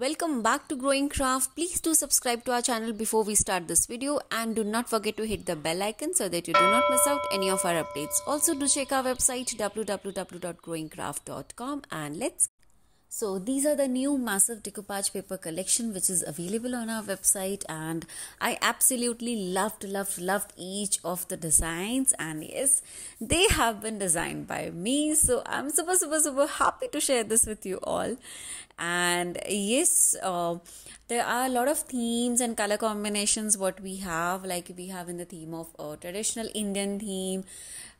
Welcome back to Growing Craft. Please do subscribe to our channel before we start this video and do not forget to hit the bell icon so that you do not miss out any of our updates. Also do check our website www.growingcraft.com and let's so these are the new massive decoupage paper collection which is available on our website and I absolutely loved loved loved each of the designs and yes they have been designed by me so I'm super super super happy to share this with you all and yes uh, there are a lot of themes and color combinations what we have like we have in the theme of uh, traditional indian theme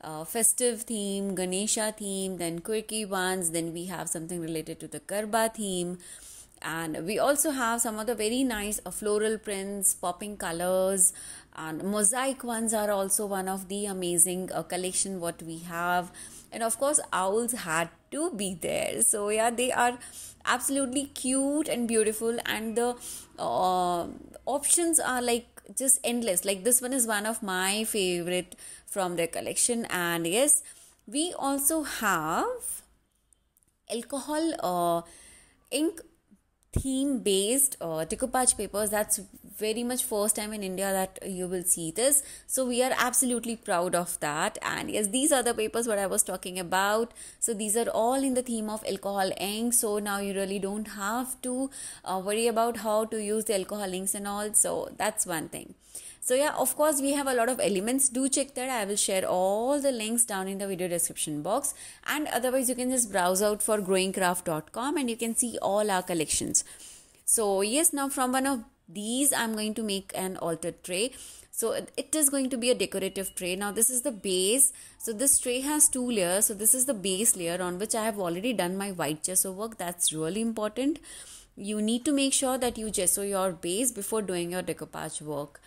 uh, festive theme ganesha theme then quirky ones then we have something related to the Karba theme and we also have some of the very nice uh, floral prints popping colors and mosaic ones are also one of the amazing uh, collection what we have and of course owls had to be there so yeah they are absolutely cute and beautiful and the uh, options are like just endless like this one is one of my favorite from their collection and yes we also have alcohol uh, ink theme based uh, decoupage papers that's very much first time in India that you will see this. So we are absolutely proud of that. And yes, these are the papers what I was talking about. So these are all in the theme of alcohol ink. So now you really don't have to uh, worry about how to use the alcohol inks and all. So that's one thing. So yeah, of course we have a lot of elements. Do check that. I will share all the links down in the video description box. And otherwise you can just browse out for growingcraft.com and you can see all our collections. So yes, now from one of these i'm going to make an altered tray so it is going to be a decorative tray now this is the base so this tray has two layers so this is the base layer on which i have already done my white gesso work that's really important you need to make sure that you gesso your base before doing your decoupage work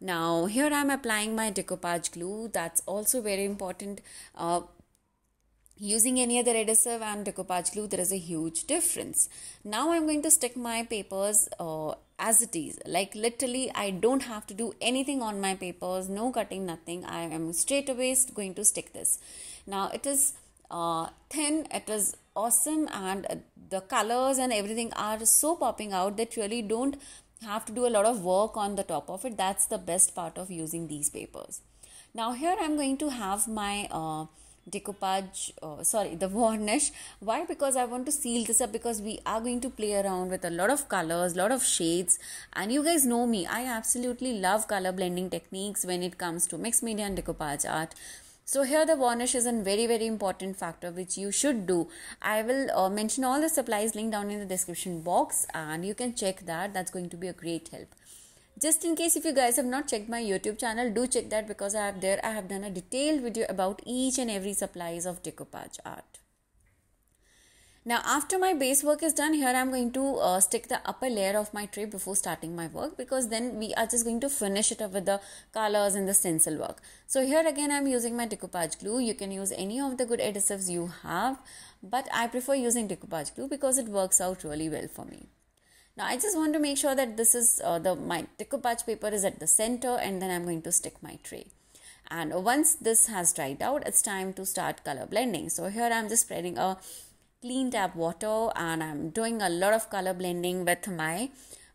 now here i'm applying my decoupage glue that's also very important uh, using any other adhesive and decoupage glue there is a huge difference now i'm going to stick my papers uh, as it is like literally i don't have to do anything on my papers no cutting nothing i am straight away going to stick this now it is uh, thin it is awesome and uh, the colors and everything are so popping out that really don't have to do a lot of work on the top of it that's the best part of using these papers now here i'm going to have my uh, decoupage uh, sorry the varnish why because i want to seal this up because we are going to play around with a lot of colors lot of shades and you guys know me i absolutely love color blending techniques when it comes to mixed media and decoupage art so here the varnish is a very very important factor which you should do i will uh, mention all the supplies link down in the description box and you can check that that's going to be a great help just in case if you guys have not checked my youtube channel do check that because i have there i have done a detailed video about each and every supplies of decoupage art now after my base work is done here i'm going to uh, stick the upper layer of my tray before starting my work because then we are just going to finish it up with the colors and the stencil work so here again i'm using my decoupage glue you can use any of the good adhesives you have but i prefer using decoupage glue because it works out really well for me now I just want to make sure that this is uh, the my ticker patch paper is at the center and then I'm going to stick my tray. And once this has dried out, it's time to start color blending. So here I'm just spreading a clean tap water and I'm doing a lot of color blending with my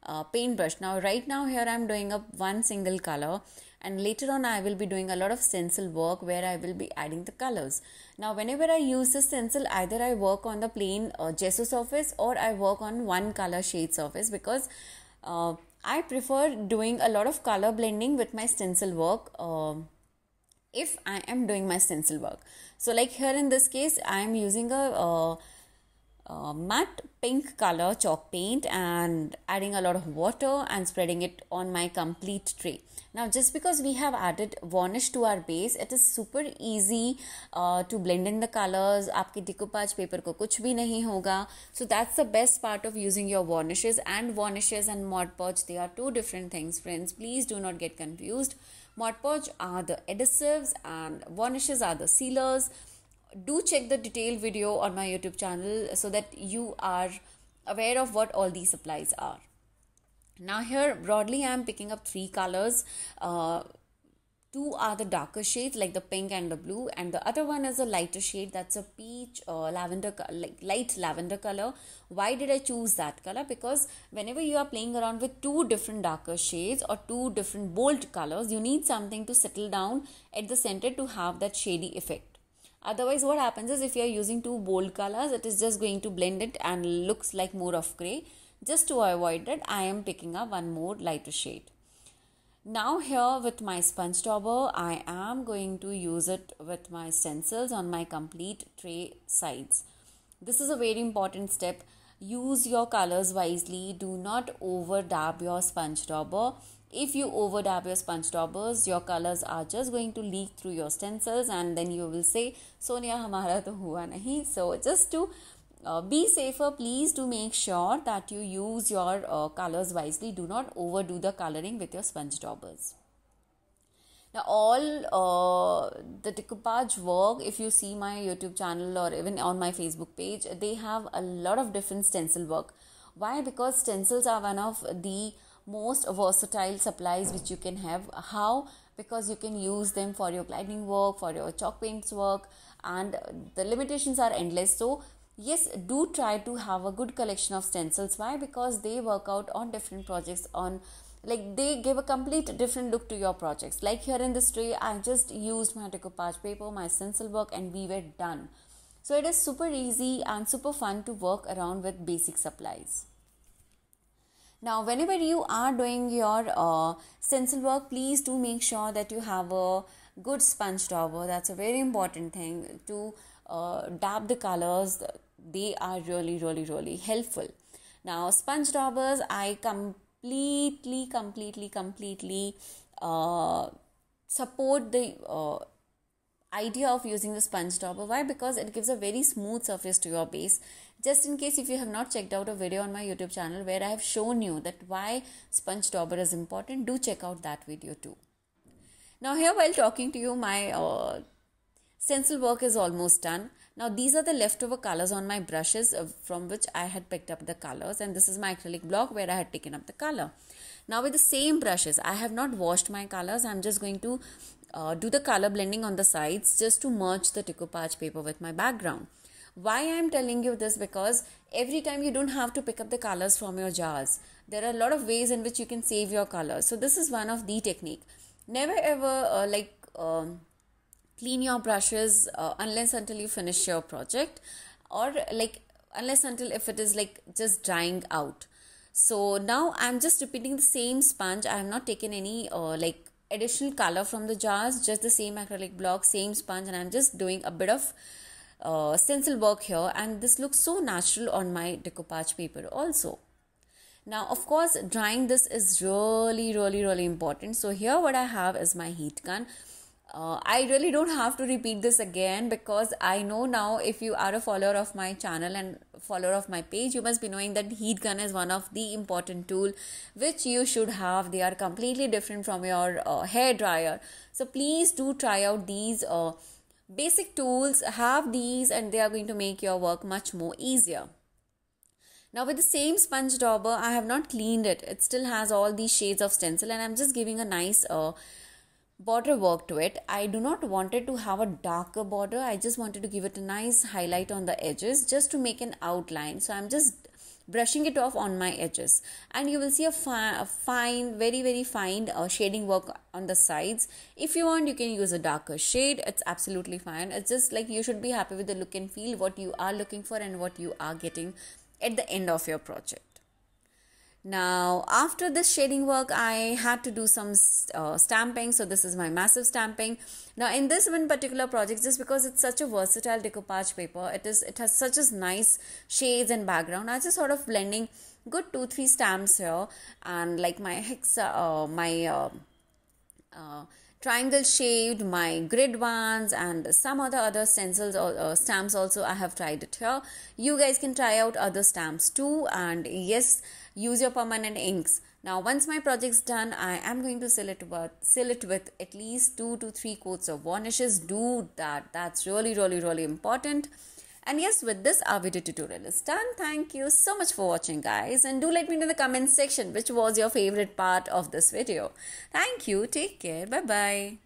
uh, paintbrush now right now here i'm doing up one single color and later on i will be doing a lot of stencil work where i will be adding the colors now whenever i use the stencil either i work on the plain uh, gesso surface or i work on one color shade surface because uh, i prefer doing a lot of color blending with my stencil work uh, if i am doing my stencil work so like here in this case i am using a uh, uh, matte pink color chalk paint and adding a lot of water and spreading it on my complete tray. Now just because we have added varnish to our base, it is super easy uh, to blend in the colors. आपके decoupage paper को कुछ भी So that's the best part of using your varnishes and varnishes and Mod Podge. They are two different things friends. Please do not get confused. Mod Podge are the adhesives and varnishes are the sealers do check the detailed video on my YouTube channel so that you are aware of what all these supplies are. Now, here broadly, I am picking up three colors. Uh, two are the darker shades like the pink and the blue and the other one is a lighter shade that's a peach or uh, lavender like light lavender color why did i choose that color because whenever you are playing around with two different darker shades or two different bold colors you need something to settle down at the center to have that shady effect otherwise what happens is if you are using two bold colors it is just going to blend it and looks like more of gray just to avoid that i am picking up one more lighter shade now here with my sponge dauber i am going to use it with my stencils on my complete tray sides this is a very important step use your colors wisely do not over dab your sponge dauber if you overdab your sponge daubers, your colors are just going to leak through your stencils and then you will say sonia hamara to hua nahi so just to uh, be safer please do make sure that you use your uh, colors wisely do not overdo the coloring with your sponge daubers now all uh, the decoupage work if you see my youtube channel or even on my facebook page they have a lot of different stencil work why because stencils are one of the most versatile supplies which you can have how because you can use them for your gliding work for your chalk paints work and the limitations are endless so yes do try to have a good collection of stencils why because they work out on different projects on like they give a complete different look to your projects like here in this tray i just used my decoupage paper my stencil work and we were done so it is super easy and super fun to work around with basic supplies now whenever you are doing your uh, stencil work please do make sure that you have a good sponge dauber that's a very important thing to uh, dab the colors they are really really really helpful now sponge daubers i completely completely completely uh, support the uh, idea of using the sponge topper why because it gives a very smooth surface to your base just in case if you have not checked out a video on my youtube channel where i have shown you that why sponge topper is important do check out that video too now here while talking to you my uh, stencil work is almost done now these are the leftover colors on my brushes uh, from which i had picked up the colors and this is my acrylic block where i had taken up the color now with the same brushes i have not washed my colors i'm just going to uh, do the color blending on the sides just to merge the Tico Patch paper with my background. Why I am telling you this because every time you don't have to pick up the colors from your jars. There are a lot of ways in which you can save your colors. So this is one of the technique. Never ever uh, like um, clean your brushes uh, unless until you finish your project or like unless until if it is like just drying out so now i'm just repeating the same sponge i have not taken any uh, like additional color from the jars just the same acrylic block same sponge and i'm just doing a bit of uh, stencil work here and this looks so natural on my decoupage paper also now of course drying this is really really really important so here what i have is my heat gun uh, I really don't have to repeat this again because I know now if you are a follower of my channel and follower of my page you must be knowing that heat gun is one of the important tool which you should have they are completely different from your uh, hair dryer so please do try out these uh, basic tools have these and they are going to make your work much more easier now with the same sponge dauber i have not cleaned it it still has all these shades of stencil and i'm just giving a nice uh, border work to it i do not want it to have a darker border i just wanted to give it a nice highlight on the edges just to make an outline so i'm just brushing it off on my edges and you will see a, fi- a fine very very fine uh, shading work on the sides if you want you can use a darker shade it's absolutely fine it's just like you should be happy with the look and feel what you are looking for and what you are getting at the end of your project now after this shading work I had to do some uh, stamping so this is my massive stamping. Now in this one particular project just because it's such a versatile decoupage paper it is it has such as nice shades and background I just sort of blending good two three stamps here and like my hexa uh, my uh, uh, triangle shaped my grid ones and some other other stencils or uh, stamps also i have tried it here you guys can try out other stamps too and yes use your permanent inks now once my project's done i am going to seal it with seal it with at least two to three coats of varnishes do that that's really really really important and yes, with this, our video tutorial is done. Thank you so much for watching, guys. And do let me know in the comment section which was your favorite part of this video. Thank you. Take care. Bye-bye.